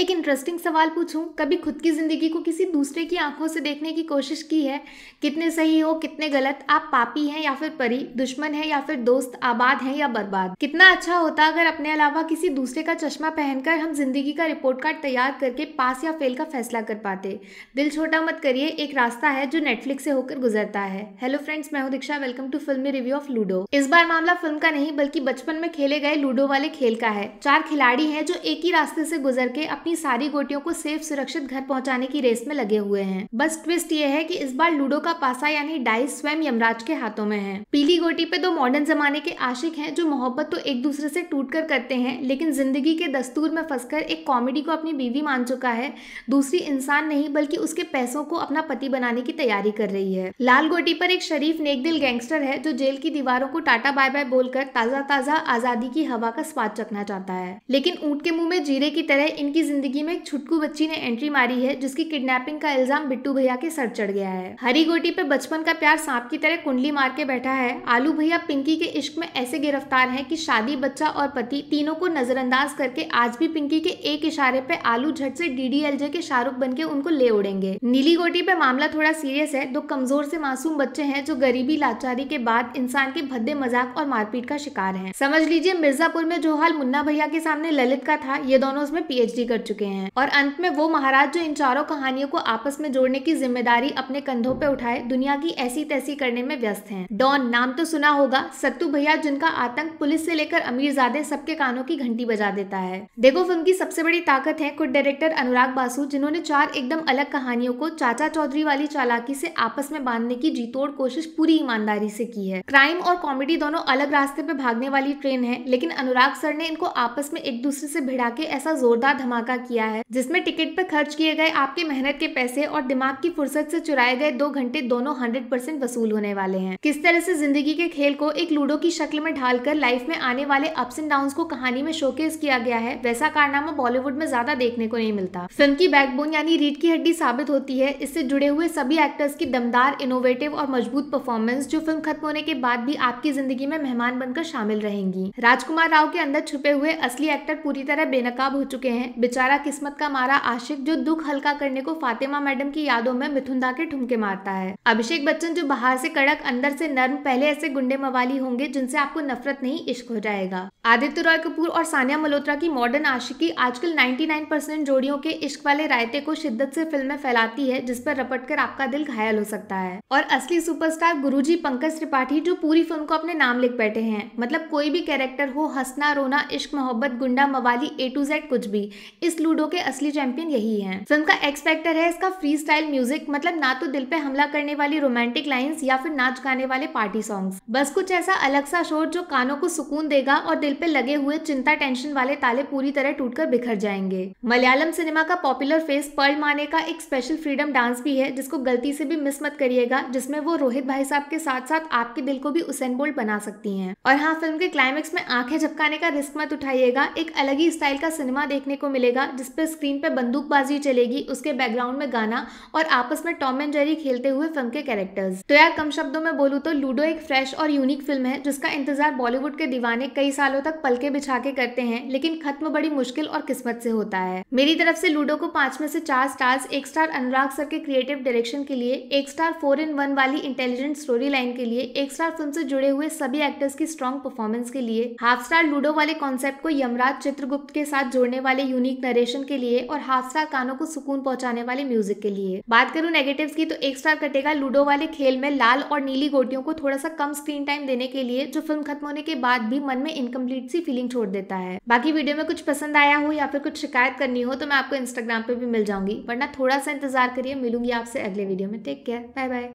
एक इंटरेस्टिंग सवाल पूछूं कभी खुद की ज़िंदगी को किसी दूसरे की आंखों से देखने की कोशिश की है कितने सही हो कितने गलत आप पापी हैं या फिर परी दुश्मन है या फिर दोस्त आबाद हैं या बर्बाद कितना अच्छा होता अगर अपने अलावा किसी दूसरे का चश्मा पहनकर हम जिंदगी का रिपोर्ट कार्ड तैयार करके पास या फेल का फैसला कर पाते दिल छोटा मत करिए एक रास्ता है जो नेटफ्लिक्स से होकर गुजरता है हेलो फ्रेंड्स मैं हूँ Diksha welcome to film review of Ludo इस बार मामला फिल्म का नहीं बल्कि बचपन में खेले गए लूडो वाले खेल का है चार खिलाड़ी हैं जो एक ही रास्ते से गुजर के अपने अपनी सारी गोटियों को सेफ सुरक्षित घर पहुंचाने की रेस में लगे हुए हैं बस ट्विस्ट ये है कि इस बार लूडो का पासा यानी डाइस स्वयं यमराज के हाथों में है पीली गोटी पे दो तो मॉडर्न जमाने के आशिक हैं जो मोहब्बत तो एक दूसरे से टूट कर करते हैं लेकिन जिंदगी के दस्तूर में फंस एक कॉमेडी को अपनी बीवी मान चुका है दूसरी इंसान नहीं बल्कि उसके पैसों को अपना पति बनाने की तैयारी कर रही है लाल गोटी पर एक शरीफ नेकदिल गैंगस्टर है जो जेल की दीवारों को टाटा बाय बाय बोलकर ताजा ताजा आजादी की हवा का स्वाद चखना चाहता है लेकिन ऊँट के मुंह में जीरे की तरह इनकी जिंदगी में एक छुटकू बच्ची ने एंट्री मारी है जिसकी किडनैपिंग का इल्जाम बिट्टू भैया के सर चढ़ गया है हरी गोटी पे बचपन का प्यार सांप की तरह कुंडली मार के बैठा है आलू भैया पिंकी के इश्क में ऐसे गिरफ्तार है की शादी बच्चा और पति तीनों को नजरअंदाज करके आज भी पिंकी के एक इशारे पे आलू झट से डी के शाहरुख बन के उनको ले उड़ेंगे नीली गोटी पे मामला थोड़ा सीरियस है दो कमजोर से मासूम बच्चे हैं जो गरीबी लाचारी के बाद इंसान के भद्दे मजाक और मारपीट का शिकार है समझ लीजिए मिर्जापुर में जो हाल मुन्ना भैया के सामने ललित का था ये दोनों उसमें पीएचडी कर चुके हैं और अंत में वो महाराज जो इन चारों कहानियों को आपस में जोड़ने की जिम्मेदारी अपने कंधों पे उठाए दुनिया की ऐसी तैसी करने में व्यस्त है डॉन नाम तो सुना होगा सत्तू भैया जिनका आतंक पुलिस से लेकर अमीर जादे सबके कानों की घंटी बजा देता है देखो फिल्म की सबसे बड़ी ताकत है खुद डायरेक्टर अनुराग बासु जिन्होंने चार एकदम अलग कहानियों को चाचा चौधरी वाली चालाकी से आपस में बांधने की जीतोड़ कोशिश पूरी ईमानदारी से की है क्राइम और कॉमेडी दोनों अलग रास्ते पे भागने वाली ट्रेन है लेकिन अनुराग सर ने इनको आपस में एक दूसरे से भिड़ा के ऐसा जोरदार धमाका किया है जिसमें टिकट पर खर्च किए गए आपके मेहनत के पैसे और दिमाग की फुर्सत से चुराए गए दो घंटे दोनों परसेंट वसूल होने वाले हैं किस तरह से जिंदगी के खेल को एक लूडो की शक्ल में ढालकर लाइफ में आने वाले अप्स एंड डाउन को कहानी में शोकेस किया गया है वैसा कारनामा बॉलीवुड में ज्यादा देखने को नहीं मिलता फिल्म की बैकबोन यानी रीट की हड्डी साबित होती है इससे जुड़े हुए सभी एक्टर्स की दमदार इनोवेटिव और मजबूत परफॉर्मेंस जो फिल्म खत्म होने के बाद भी आपकी जिंदगी में मेहमान बनकर शामिल रहेंगी राजकुमार राव के अंदर छुपे हुए असली एक्टर पूरी तरह बेनकाब हो चुके हैं बेचारा किस्मत का मारा आशिक जो दुख हल्का करने को फातिमा मैडम की यादों में मिथुनदा के ठुमके मारता है अभिषेक बच्चन जो बाहर से कड़क अंदर से नर्म पहले ऐसे गुंडे मवाली होंगे जिनसे आपको नफरत नहीं इश्क हो जाएगा आदित्य रॉय कपूर और सानिया मल्होत्रा की मॉडर्न आशिकी आजकल 99 परसेंट जोड़ियों के इश्क वाले रायते को शिद्दत से में फैलाती है जिस पर रपट कर आपका दिल घायल हो सकता है और असली सुपरस्टार गुरुजी पंकज त्रिपाठी जो पूरी फिल्म को अपने नाम लिख बैठे हैं मतलब कोई भी कैरेक्टर हो हंसना रोना इश्क मोहब्बत गुंडा मवाली ए टू जेड कुछ भी इस लूडो के असली चैंपियन यही है फिल्म का एक्सपेक्टर है इसका फ्री स्टाइल म्यूजिक मतलब ना तो दिल पे हमला करने वाली रोमांटिक लाइन या फिर नाच गाने वाले पार्टी सॉन्ग बस कुछ ऐसा अलग सा शोर जो कानों को सुकून देगा और दिल पे लगे हुए चिंता टेंशन वाले ताले पूरी तरह टूट बिखर जाएंगे मलयालम सिनेमा का पॉपुलर फेस पर्ल माने का एक स्पेशल फ्रीडम डांस भी है जिसको गलती से भी मिस मत करिएगा जिसमें वो रोहित भाई साहब के साथ साथ आपके दिल को भी उसेन बोल्ट बना सकती हैं और हाँ फिल्म के क्लाइमेक्स में आंखें झपकाने का रिस्क मत उठाइएगा एक अलग ही स्टाइल का सिनेमा देखने को मिलेगा चलेगा जिस पर स्क्रीन पर बंदूकबाजी चलेगी उसके बैकग्राउंड में गाना और आपस में टॉम एंड जेरी खेलते हुए फिल्म के कैरेक्टर्स तो यार कम शब्दों में बोलूँ तो लूडो एक फ्रेश और यूनिक फिल्म है जिसका इंतजार बॉलीवुड के दीवाने कई सालों तक पलके बिछा के करते हैं लेकिन खत्म बड़ी मुश्किल और किस्मत से होता है मेरी तरफ से लूडो को पांच में से चार स्टार्स एक स्टार अनुराग सर के क्रिएटिव डायरेक्शन के लिए एक स्टार फोर इन वन वाली इंटेलिजेंट स्टोरी लाइन के लिए एक स्टार फिल्म से जुड़े हुए सभी एक्टर्स की स्ट्रॉन्ग परफॉर्मेंस के लिए हाफ स्टार लूडो वाले कॉन्सेप्ट को यमराज चित्रगुप्त के साथ जोड़ने वाले यूनिक नरेशन के लिए और हाफ स्टार कानों को सुकून पहुंचाने वाले म्यूजिक के लिए बात करूं नेगेटिव्स की तो एक स्टार कटेगा लूडो वाले खेल में लाल और नीली गोटियों को थोड़ा सा कम स्क्रीन टाइम देने के लिए जो फिल्म खत्म होने के बाद भी मन में इनकम्प्लीट सी फीलिंग छोड़ देता है बाकी वीडियो में कुछ पसंद आया हो या फिर कुछ शिकायत करनी हो तो मैं आपको इंस्टाग्राम पे भी मिल जाऊंगी वरना थोड़ा सा इंतजार करिए मिलूंगी आपसे अगले वीडियो में टेक केयर बाय बाय